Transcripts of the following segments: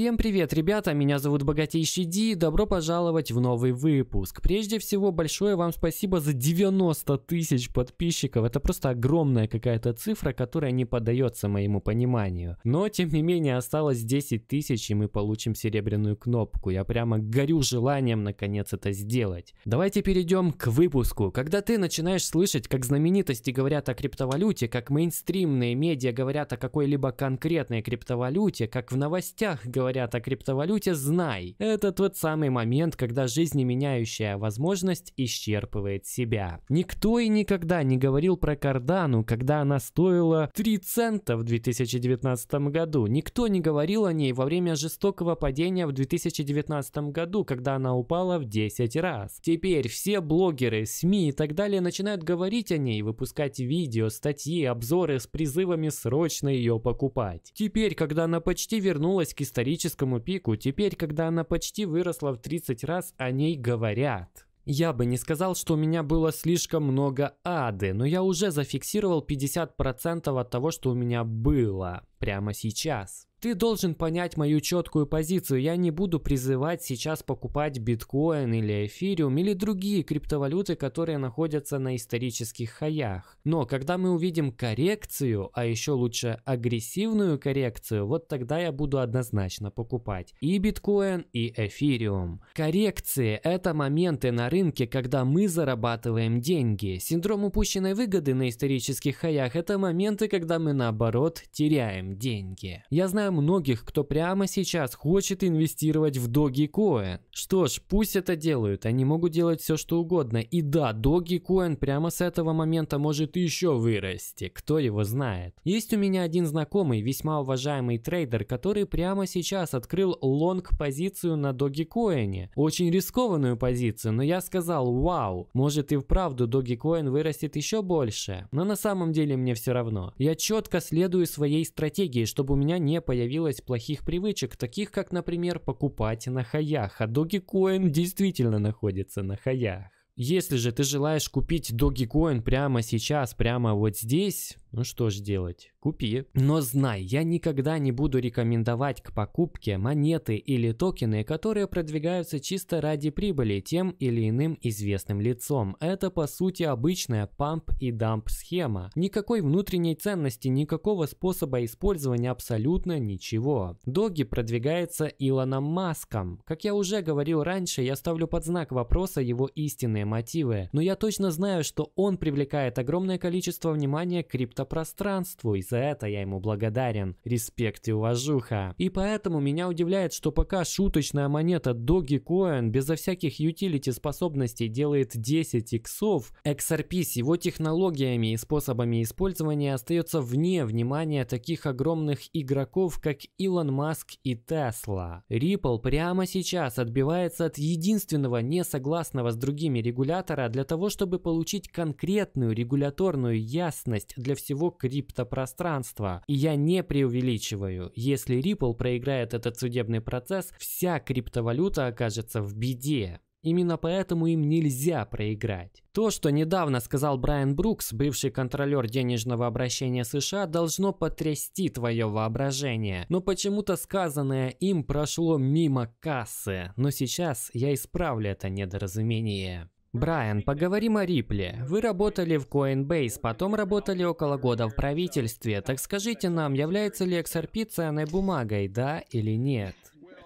Всем привет, ребята, меня зовут Богатейший Ди, добро пожаловать в новый выпуск. Прежде всего, большое вам спасибо за 90 тысяч подписчиков, это просто огромная какая-то цифра, которая не поддается моему пониманию. Но, тем не менее, осталось 10 тысяч, и мы получим серебряную кнопку. Я прямо горю желанием, наконец, это сделать. Давайте перейдем к выпуску. Когда ты начинаешь слышать, как знаменитости говорят о криптовалюте, как мейнстримные медиа говорят о какой-либо конкретной криптовалюте, как в новостях говорят говорят о криптовалюте, знай, это тот самый момент, когда жизнеменяющая возможность исчерпывает себя. Никто и никогда не говорил про Кардану, когда она стоила 3 цента в 2019 году. Никто не говорил о ней во время жестокого падения в 2019 году, когда она упала в 10 раз. Теперь все блогеры, СМИ и так далее начинают говорить о ней, выпускать видео, статьи, обзоры с призывами срочно ее покупать. Теперь, когда она почти вернулась к истории историческому пику, теперь, когда она почти выросла в 30 раз, о ней говорят. Я бы не сказал, что у меня было слишком много ады, но я уже зафиксировал 50% от того, что у меня было прямо сейчас. Ты должен понять мою четкую позицию. Я не буду призывать сейчас покупать биткоин или эфириум или другие криптовалюты, которые находятся на исторических хаях. Но когда мы увидим коррекцию, а еще лучше агрессивную коррекцию, вот тогда я буду однозначно покупать и биткоин, и эфириум. Коррекции – это моменты на рынке, когда мы зарабатываем деньги. Синдром упущенной выгоды на исторических хаях – это моменты, когда мы наоборот теряем деньги. Я знаю знаю многих, кто прямо сейчас хочет инвестировать в Dogecoin. Что ж, пусть это делают, они могут делать все что угодно. И да, Dogecoin прямо с этого момента может еще вырасти, кто его знает. Есть у меня один знакомый, весьма уважаемый трейдер, который прямо сейчас открыл лонг-позицию на Dogecoin. Очень рискованную позицию, но я сказал, вау, может и вправду Dogecoin вырастет еще больше. Но на самом деле мне все равно. Я четко следую своей стратегии, чтобы у меня не появилось появилось плохих привычек, таких как, например, покупать на хаях, а Dogecoin действительно находится на хаях. Если же ты желаешь купить Dogecoin прямо сейчас, прямо вот здесь, ну что ж делать, купи. Но знай, я никогда не буду рекомендовать к покупке монеты или токены, которые продвигаются чисто ради прибыли тем или иным известным лицом. Это по сути обычная памп и дамп схема. Никакой внутренней ценности, никакого способа использования абсолютно ничего. Доги продвигается Илоном Маском. Как я уже говорил раньше, я ставлю под знак вопроса его истинные мотивы. Но я точно знаю, что он привлекает огромное количество внимания к крипто пространству, и за это я ему благодарен. Респект и уважуха. И поэтому меня удивляет, что пока шуточная монета Dogecoin безо всяких utility способностей делает 10 иксов, XRP с его технологиями и способами использования остается вне внимания таких огромных игроков, как Илон Маск и Тесла. Ripple прямо сейчас отбивается от единственного несогласного с другими регулятора для того, чтобы получить конкретную регуляторную ясность для всего всего криптопространства. И я не преувеличиваю. Если Ripple проиграет этот судебный процесс, вся криптовалюта окажется в беде. Именно поэтому им нельзя проиграть. То, что недавно сказал Брайан Брукс, бывший контролер денежного обращения США, должно потрясти твое воображение. Но почему-то сказанное им прошло мимо кассы. Но сейчас я исправлю это недоразумение. Брайан, поговорим о Рипле. Вы работали в Coinbase, потом работали около года в правительстве. Так скажите нам, является ли XRP ценной бумагой, да или нет?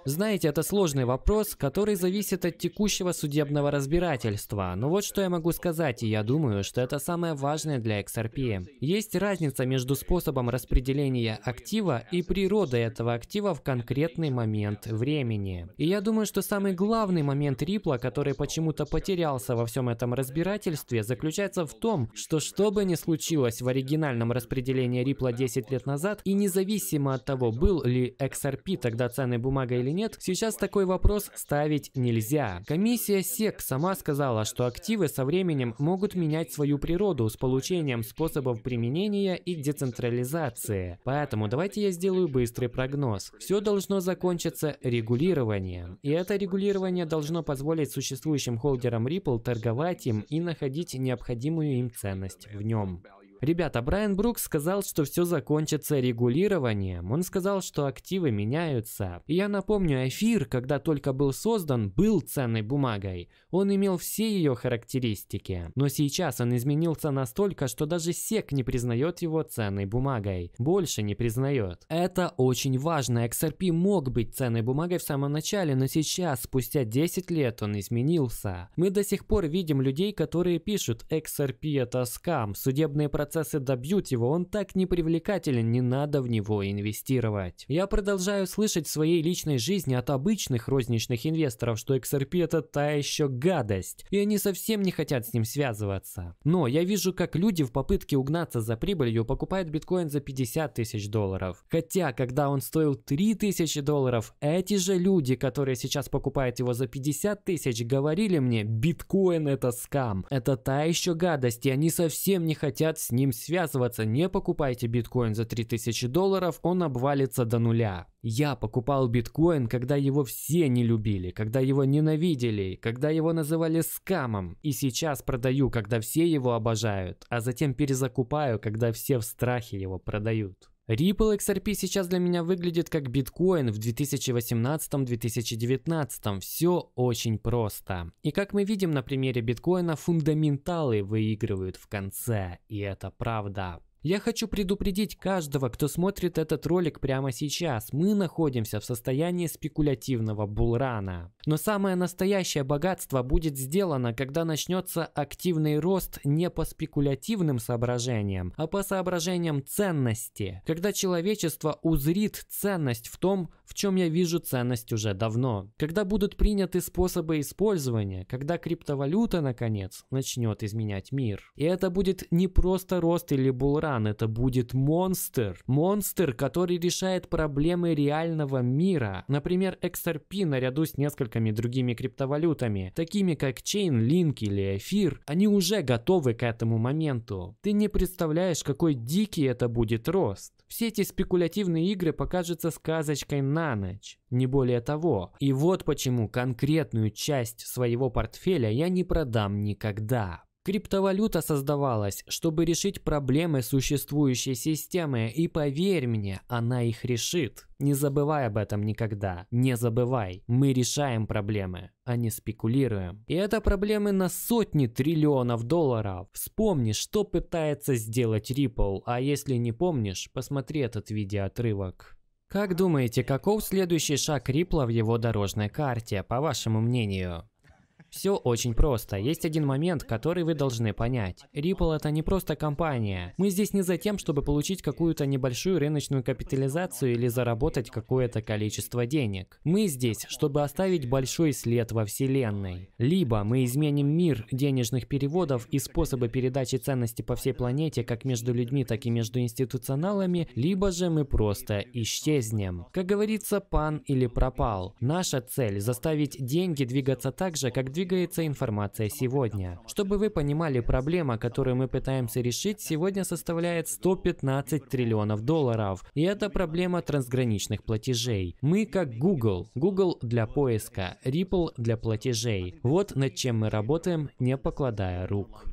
Знаете, это сложный вопрос, который зависит от текущего судебного разбирательства, но вот что я могу сказать, и я думаю, что это самое важное для XRP. Есть разница между способом распределения актива и природой этого актива в конкретный момент времени. И я думаю, что самый главный момент Ripple, который почему-то потерялся во всем этом разбирательстве, заключается в том, что что бы ни случилось в оригинальном распределении Ripple 10 лет назад, и независимо от того, был ли XRP тогда ценной бумагой или нет, сейчас такой вопрос ставить нельзя. Комиссия СЕК сама сказала, что активы со временем могут менять свою природу с получением способов применения и децентрализации. Поэтому давайте я сделаю быстрый прогноз. Все должно закончиться регулированием. И это регулирование должно позволить существующим холдерам Ripple торговать им и находить необходимую им ценность в нем. Ребята, Брайан Брукс сказал, что все закончится регулированием. Он сказал, что активы меняются. И я напомню, эфир, когда только был создан, был ценной бумагой. Он имел все ее характеристики. Но сейчас он изменился настолько, что даже SEC не признает его ценной бумагой. Больше не признает. Это очень важно. XRP мог быть ценной бумагой в самом начале, но сейчас, спустя 10 лет, он изменился. Мы до сих пор видим людей, которые пишут XRP это скам, судебные процессы процессы добьют его, он так не привлекателен, не надо в него инвестировать. Я продолжаю слышать в своей личной жизни от обычных розничных инвесторов, что XRP это та еще гадость, и они совсем не хотят с ним связываться. Но я вижу, как люди в попытке угнаться за прибылью покупают биткоин за 50 тысяч долларов. Хотя, когда он стоил 3 тысячи долларов, эти же люди, которые сейчас покупают его за 50 тысяч, говорили мне, биткоин это скам, это та еще гадость, и они совсем не хотят с ним связываться. Не покупайте биткоин за 3000 долларов, он обвалится до нуля. Я покупал биткоин, когда его все не любили, когда его ненавидели, когда его называли скамом. И сейчас продаю, когда все его обожают, а затем перезакупаю, когда все в страхе его продают. Ripple XRP сейчас для меня выглядит как биткоин в 2018-2019. Все очень просто. И как мы видим на примере биткоина, фундаменталы выигрывают в конце. И это правда. Я хочу предупредить каждого, кто смотрит этот ролик прямо сейчас. Мы находимся в состоянии спекулятивного булрана. Но самое настоящее богатство будет сделано, когда начнется активный рост не по спекулятивным соображениям, а по соображениям ценности. Когда человечество узрит ценность в том, в чем я вижу ценность уже давно. Когда будут приняты способы использования, когда криптовалюта, наконец, начнет изменять мир. И это будет не просто рост или булран, Титан, это будет монстр. Монстр, который решает проблемы реального мира. Например, XRP наряду с несколькими другими криптовалютами, такими как Chainlink или Эфир, они уже готовы к этому моменту. Ты не представляешь, какой дикий это будет рост. Все эти спекулятивные игры покажутся сказочкой на ночь, не более того. И вот почему конкретную часть своего портфеля я не продам никогда. Криптовалюта создавалась, чтобы решить проблемы существующей системы, и поверь мне, она их решит. Не забывай об этом никогда. Не забывай. Мы решаем проблемы, а не спекулируем. И это проблемы на сотни триллионов долларов. Вспомни, что пытается сделать Ripple, а если не помнишь, посмотри этот видеоотрывок. Как думаете, каков следующий шаг Ripple в его дорожной карте, по вашему мнению? Все очень просто. Есть один момент, который вы должны понять. Ripple это не просто компания. Мы здесь не за тем, чтобы получить какую-то небольшую рыночную капитализацию или заработать какое-то количество денег. Мы здесь, чтобы оставить большой след во Вселенной. Либо мы изменим мир денежных переводов и способы передачи ценности по всей планете как между людьми, так и между институционалами, либо же мы просто исчезнем. Как говорится, пан или пропал. Наша цель – заставить деньги двигаться так же, как двигаются двигается информация сегодня. Чтобы вы понимали, проблема, которую мы пытаемся решить, сегодня составляет 115 триллионов долларов. И это проблема трансграничных платежей. Мы как Google. Google для поиска, Ripple для платежей. Вот над чем мы работаем, не покладая рук.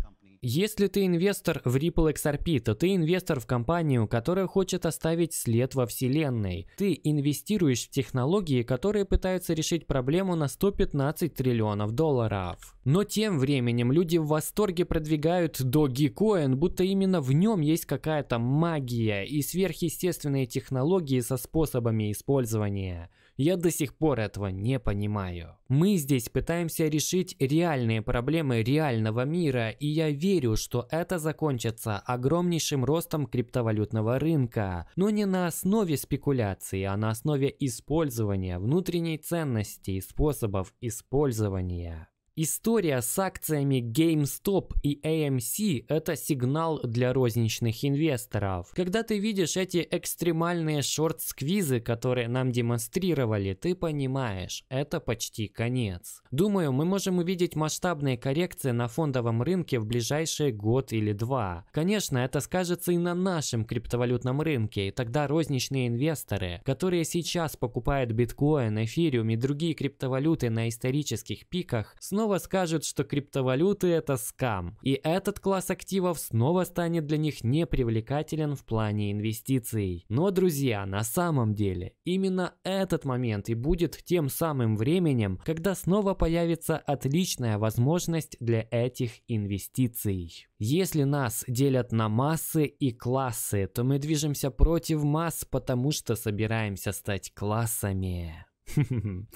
Если ты инвестор в Ripple XRP, то ты инвестор в компанию, которая хочет оставить след во вселенной. Ты инвестируешь в технологии, которые пытаются решить проблему на 115 триллионов долларов. Но тем временем люди в восторге продвигают Dogecoin, будто именно в нем есть какая-то магия и сверхъестественные технологии со способами использования. Я до сих пор этого не понимаю. Мы здесь пытаемся решить реальные проблемы реального мира, и я верю, что это закончится огромнейшим ростом криптовалютного рынка, но не на основе спекуляции, а на основе использования внутренней ценности и способов использования. История с акциями GameStop и AMC – это сигнал для розничных инвесторов. Когда ты видишь эти экстремальные шорт-сквизы, которые нам демонстрировали, ты понимаешь, это почти конец. Думаю, мы можем увидеть масштабные коррекции на фондовом рынке в ближайшие год или два. Конечно, это скажется и на нашем криптовалютном рынке, и тогда розничные инвесторы, которые сейчас покупают биткоин, эфириум и другие криптовалюты на исторических пиках, снова снова скажут, что криптовалюты это скам, и этот класс активов снова станет для них непривлекателен в плане инвестиций. Но, друзья, на самом деле, именно этот момент и будет тем самым временем, когда снова появится отличная возможность для этих инвестиций. Если нас делят на массы и классы, то мы движемся против масс, потому что собираемся стать классами.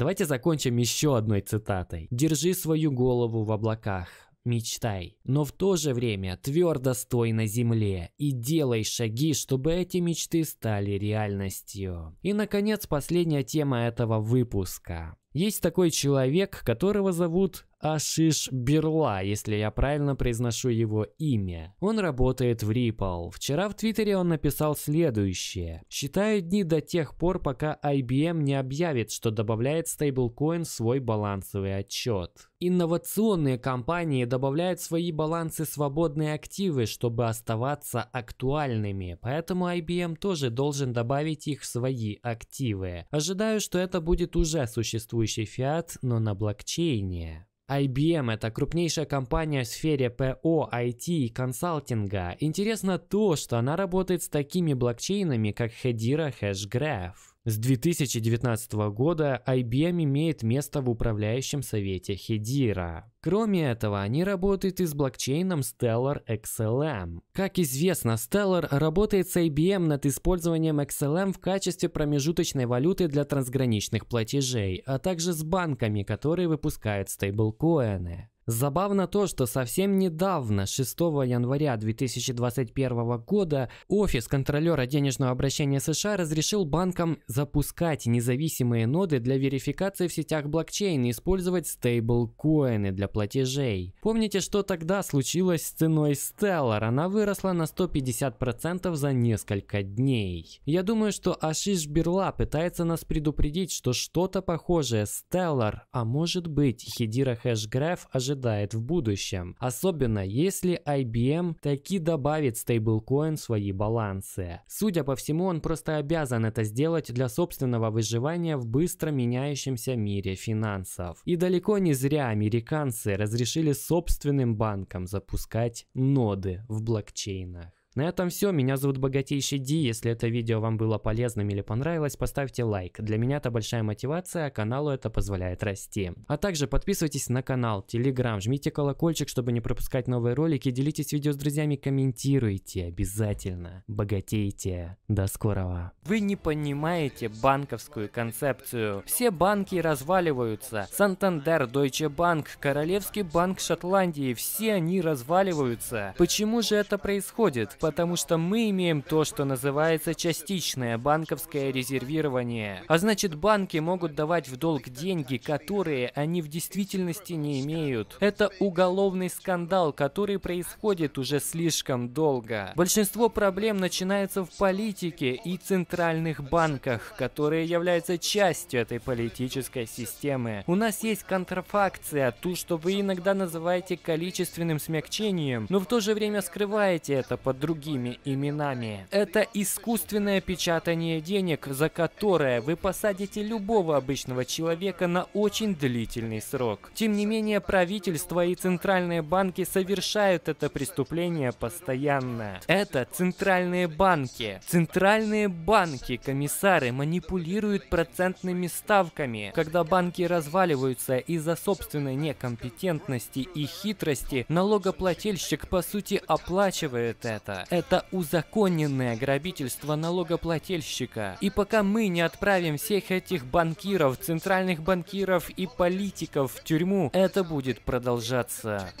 Давайте закончим еще одной цитатой. «Держи свою голову в облаках, мечтай, но в то же время твердо стой на земле и делай шаги, чтобы эти мечты стали реальностью. И, наконец, последняя тема этого выпуска. Есть такой человек, которого зовут Ашиш Берла, если я правильно произношу его имя. Он работает в Ripple. Вчера в Твиттере он написал следующее. Считаю дни до тех пор, пока IBM не объявит, что добавляет стейблкоин в свой балансовый отчет. Инновационные компании добавляют свои балансы свободные активы, чтобы оставаться актуальными, поэтому IBM тоже должен добавить их в свои активы. Ожидаю, что это будет уже существующий фиат, но на блокчейне. IBM – это крупнейшая компания в сфере ПО, IT и консалтинга. Интересно то, что она работает с такими блокчейнами, как Hedera Hashgraph. С 2019 года IBM имеет место в управляющем совете Хедира. Кроме этого, они работают и с блокчейном Stellar XLM. Как известно, Stellar работает с IBM над использованием XLM в качестве промежуточной валюты для трансграничных платежей, а также с банками, которые выпускают стейблкоины. Забавно то, что совсем недавно, 6 января 2021 года, Офис контролера денежного обращения США разрешил банкам запускать независимые ноды для верификации в сетях блокчейн и использовать стейблкоины для платежей. Помните, что тогда случилось с ценой Stellar? Она выросла на 150% за несколько дней. Я думаю, что Ашиш Берла пытается нас предупредить, что что-то похожее Stellar, а может быть Хидира Хэшгреф ожидает ожидает в будущем, особенно если IBM таки добавит стейблкоин в свои балансы. Судя по всему, он просто обязан это сделать для собственного выживания в быстро меняющемся мире финансов. И далеко не зря американцы разрешили собственным банкам запускать ноды в блокчейнах. На этом все, меня зовут Богатейший Ди, если это видео вам было полезным или понравилось, поставьте лайк, для меня это большая мотивация, а каналу это позволяет расти. А также подписывайтесь на канал, телеграм, жмите колокольчик, чтобы не пропускать новые ролики, делитесь видео с друзьями, комментируйте обязательно, богатейте, до скорого. Вы не понимаете банковскую концепцию, все банки разваливаются, Сантандер, Deutsche Bank, Королевский банк Шотландии, все они разваливаются. Почему же это происходит? потому что мы имеем то, что называется частичное банковское резервирование. А значит, банки могут давать в долг деньги, которые они в действительности не имеют. Это уголовный скандал, который происходит уже слишком долго. Большинство проблем начинается в политике и центральных банках, которые являются частью этой политической системы. У нас есть контрафакция, ту, что вы иногда называете количественным смягчением, но в то же время скрываете это под другим другими именами. Это искусственное печатание денег, за которое вы посадите любого обычного человека на очень длительный срок. Тем не менее, правительство и центральные банки совершают это преступление постоянно. Это центральные банки. Центральные банки, комиссары, манипулируют процентными ставками, когда банки разваливаются из-за собственной некомпетентности и хитрости, налогоплательщик по сути оплачивает это это узаконенное грабительство налогоплательщика. И пока мы не отправим всех этих банкиров, центральных банкиров и политиков в тюрьму, это будет продолжаться.